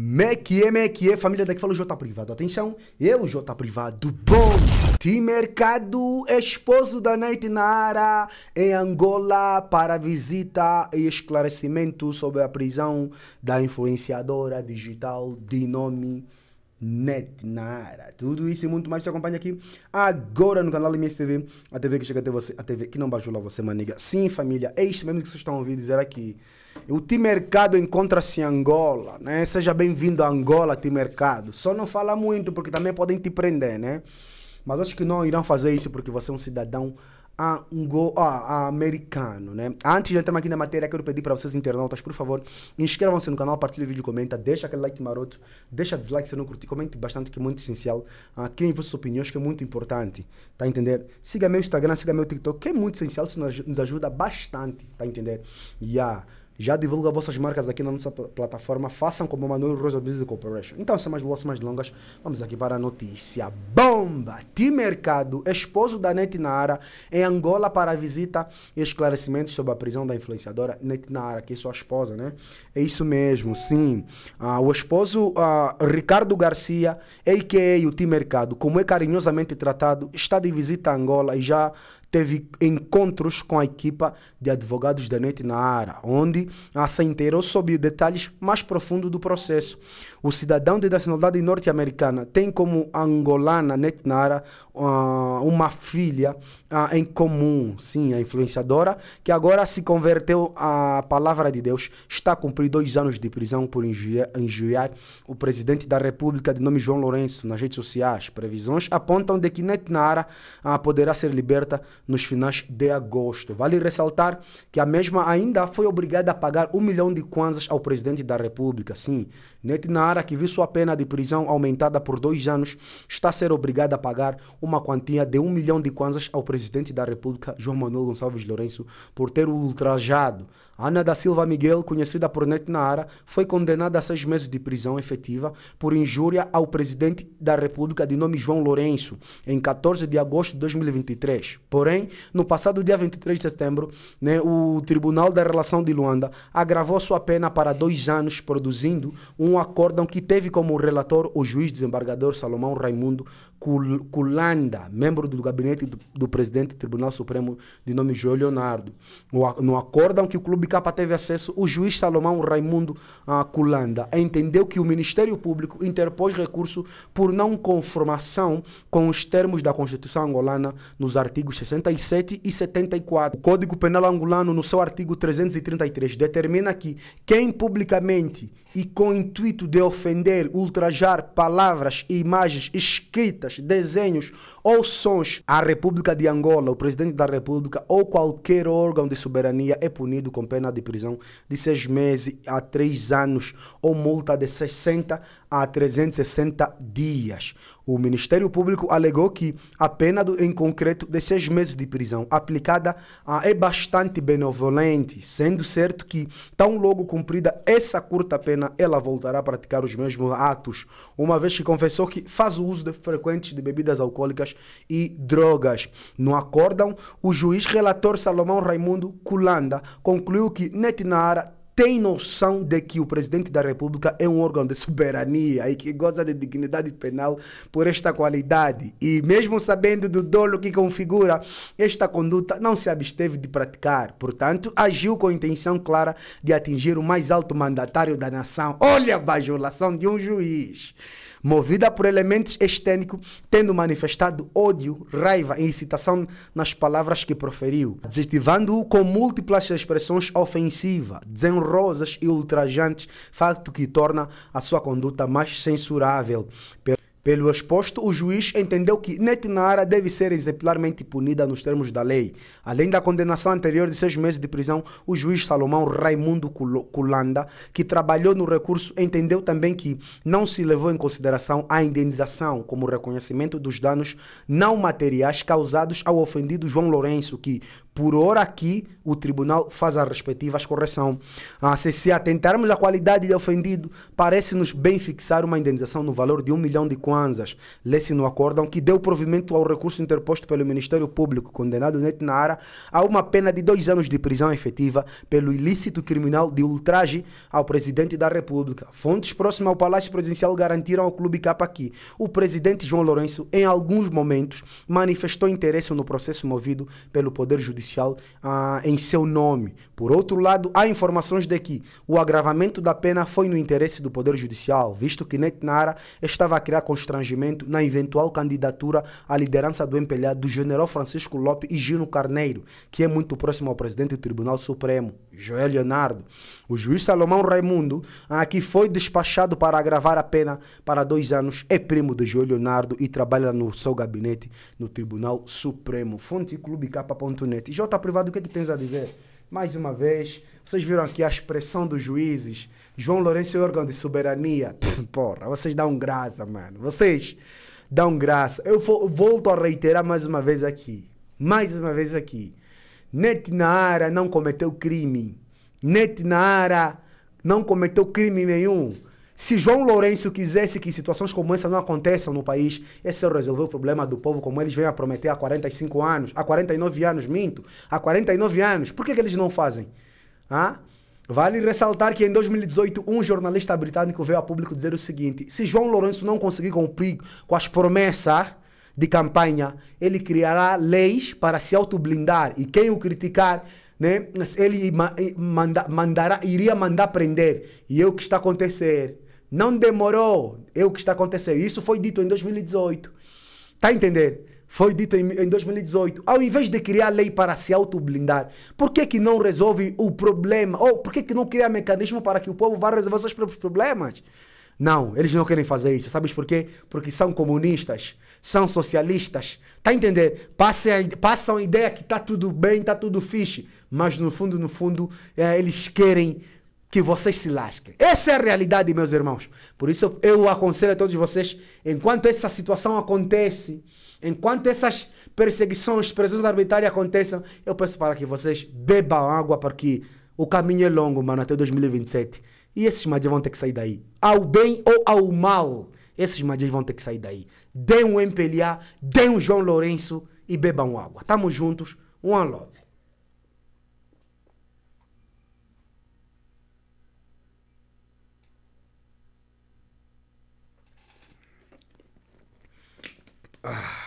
Mekie, Mekie, família daqui falou o J Privado. Atenção, eu, J Privado, bom de mercado, esposo da Night Nara, em Angola, para visita e esclarecimento sobre a prisão da influenciadora digital de nome Net, Nara, tudo isso e muito mais se acompanha aqui agora no canal MSTV, a TV que chega até você, a TV que não bajula você, maniga. Sim, família, é isso mesmo que vocês estão ouvindo dizer aqui. O T-Mercado encontra-se em Angola, né? Seja bem-vindo a Angola, T-Mercado. Só não fala muito, porque também podem te prender, né? Mas acho que não irão fazer isso porque você é um cidadão a um gol a, americano, né? Antes de entrarmos aqui na matéria, quero pedir para vocês internautas, por favor, inscrevam-se no canal, partilhem o vídeo, comenta, deixa aquele like maroto, deixa dislike se não curtir, comente bastante que é muito essencial, uh, criem vossas opiniões que é muito importante, tá a entender? Siga meu Instagram, siga meu TikTok, que é muito essencial, isso nos ajuda bastante, tá a entender? E yeah. a já divulga vossas marcas aqui na nossa plataforma. Façam como o Manuel Rosa Business Corporation. Então, sem mais bolsas mais longas, vamos aqui para a notícia. Bomba! Ti Mercado, esposo da Netnara em Angola para visita e esclarecimentos sobre a prisão da influenciadora Netnara que é sua esposa, né? É isso mesmo, sim. Ah, o esposo ah, Ricardo Garcia, a.k.a. o Ti Mercado, como é carinhosamente tratado, está de visita a Angola e já teve encontros com a equipa de advogados da NET na área, onde a inteirou sobre detalhes mais profundos do processo. O cidadão de nacionalidade norte-americana tem como angolana NET uh, ah, uma filha uh, em comum, sim, a influenciadora, que agora se converteu à palavra de Deus, está a cumprir dois anos de prisão por injuriar, injuriar o presidente da República, de nome João Lourenço, nas redes sociais. Previsões apontam de que NET uh, ah, poderá ser liberta nos finais de agosto. Vale ressaltar que a mesma ainda foi obrigada a pagar um milhão de kwanzas ao presidente da República. Sim, Netinara, que viu sua pena de prisão aumentada por dois anos, está a ser obrigada a pagar uma quantia de um milhão de kwanzas ao presidente da República, João Manuel Gonçalves Lourenço, por ter ultrajado Ana da Silva Miguel, conhecida por Net foi condenada a seis meses de prisão efetiva por injúria ao presidente da República de nome João Lourenço, em 14 de agosto de 2023. Porém, no passado dia 23 de setembro, né, o Tribunal da Relação de Luanda agravou sua pena para dois anos, produzindo um acórdão que teve como relator o juiz desembargador Salomão Raimundo Culanda, membro do gabinete do, do presidente do Tribunal Supremo de nome João Leonardo. no acórdão que o clube Unicapa teve acesso, o juiz Salomão Raimundo ah, Culanda entendeu que o Ministério Público interpôs recurso por não conformação com os termos da Constituição angolana nos artigos 67 e 74. O Código Penal angolano, no seu artigo 333, determina que quem publicamente e com o intuito de ofender, ultrajar palavras, imagens, escritas, desenhos ou sons à República de Angola, o presidente da República ou qualquer órgão de soberania é punido com pena de prisão de seis meses a três anos ou multa de 60 a 360 dias. O Ministério Público alegou que a pena do, em concreto de seis meses de prisão aplicada ah, é bastante benevolente, sendo certo que, tão logo cumprida essa curta pena, ela voltará a praticar os mesmos atos, uma vez que confessou que faz o uso de frequente de bebidas alcoólicas e drogas. No acórdão, o juiz relator Salomão Raimundo Culanda concluiu que Netinara tem noção de que o presidente da República é um órgão de soberania e que goza de dignidade penal por esta qualidade. E mesmo sabendo do dolo que configura esta conduta, não se absteve de praticar. Portanto, agiu com intenção clara de atingir o mais alto mandatário da nação. Olha a bajulação de um juiz movida por elementos estênicos, tendo manifestado ódio, raiva e incitação nas palavras que proferiu, desativando o com múltiplas expressões ofensivas, desenrolando horrorosas e ultrajantes, fato que torna a sua conduta mais censurável. Pelo exposto, o juiz entendeu que Netinara deve ser exemplarmente punida nos termos da lei. Além da condenação anterior de seis meses de prisão, o juiz Salomão Raimundo Culanda, que trabalhou no recurso, entendeu também que não se levou em consideração a indenização como reconhecimento dos danos não materiais causados ao ofendido João Lourenço, que, por hora aqui, o tribunal faz a respectiva correção. Ah, se se atentarmos à qualidade de ofendido, parece-nos bem fixar uma indenização no valor de um milhão de kwanzas. Lê-se no acórdão que deu provimento ao recurso interposto pelo Ministério Público, condenado Neto Nara a uma pena de dois anos de prisão efetiva pelo ilícito criminal de ultraje ao presidente da República. Fontes próximas ao Palácio Presidencial garantiram ao Clube Capa que O presidente João Lourenço, em alguns momentos, manifestou interesse no processo movido pelo Poder Judicial judicial ah, em seu nome. Por outro lado, há informações de que o agravamento da pena foi no interesse do Poder Judicial, visto que Netnara estava a criar constrangimento na eventual candidatura à liderança do empelhado do general Francisco Lopes e Gino Carneiro, que é muito próximo ao presidente do Tribunal Supremo, Joel Leonardo. O juiz Salomão Raimundo, ah, que foi despachado para agravar a pena para dois anos, é primo de Joel Leonardo e trabalha no seu gabinete no Tribunal Supremo. Fonte Clube K.net. J Privado, o que, é que tens a dizer? Mais uma vez, vocês viram aqui a expressão dos juízes. João Lourenço é órgão de soberania. porra, vocês dão graça, mano. Vocês dão graça. Eu volto a reiterar mais uma vez aqui. Mais uma vez aqui. Net Nara não cometeu crime. Net Nara não cometeu crime nenhum. Se João Lourenço quisesse que situações como essa não aconteçam no país, esse é resolver o problema do povo como eles vêm a prometer há 45 anos, há 49 anos, minto, há 49 anos. Por que, que eles não fazem? Ah? Vale ressaltar que em 2018 um jornalista britânico veio a público dizer o seguinte: se João Lourenço não conseguir cumprir com as promessas de campanha, ele criará leis para se autoblindar e quem o criticar né? Ele eh, manda, mandará, iria mandar prender. E é o que está a acontecer. Não demorou. É o que está acontecendo. Isso foi dito em 2018. Está a entender? Foi dito em, em 2018. Ao invés de criar lei para se autoblindar, por que, que não resolve o problema? Ou por que, que não cria mecanismo para que o povo vá resolver seus próprios problemas? Não, eles não querem fazer isso. Sabes por quê? Porque são comunistas, são socialistas. Tá a entender? Passam a, passam a ideia que está tudo bem, está tudo fixe. Mas no fundo, no fundo, é, eles querem que vocês se lasquem. Essa é a realidade, meus irmãos. Por isso eu aconselho a todos vocês, enquanto essa situação acontece, enquanto essas perseguições, prisões arbitrárias aconteçam, eu peço para que vocês bebam água, porque o caminho é longo, mano, até 2027. E esses magias vão ter que sair daí. Ao bem ou ao mal, esses magias vão ter que sair daí. Dê um MPLA, dê um João Lourenço e bebam água. Tamo juntos. One love. Ugh.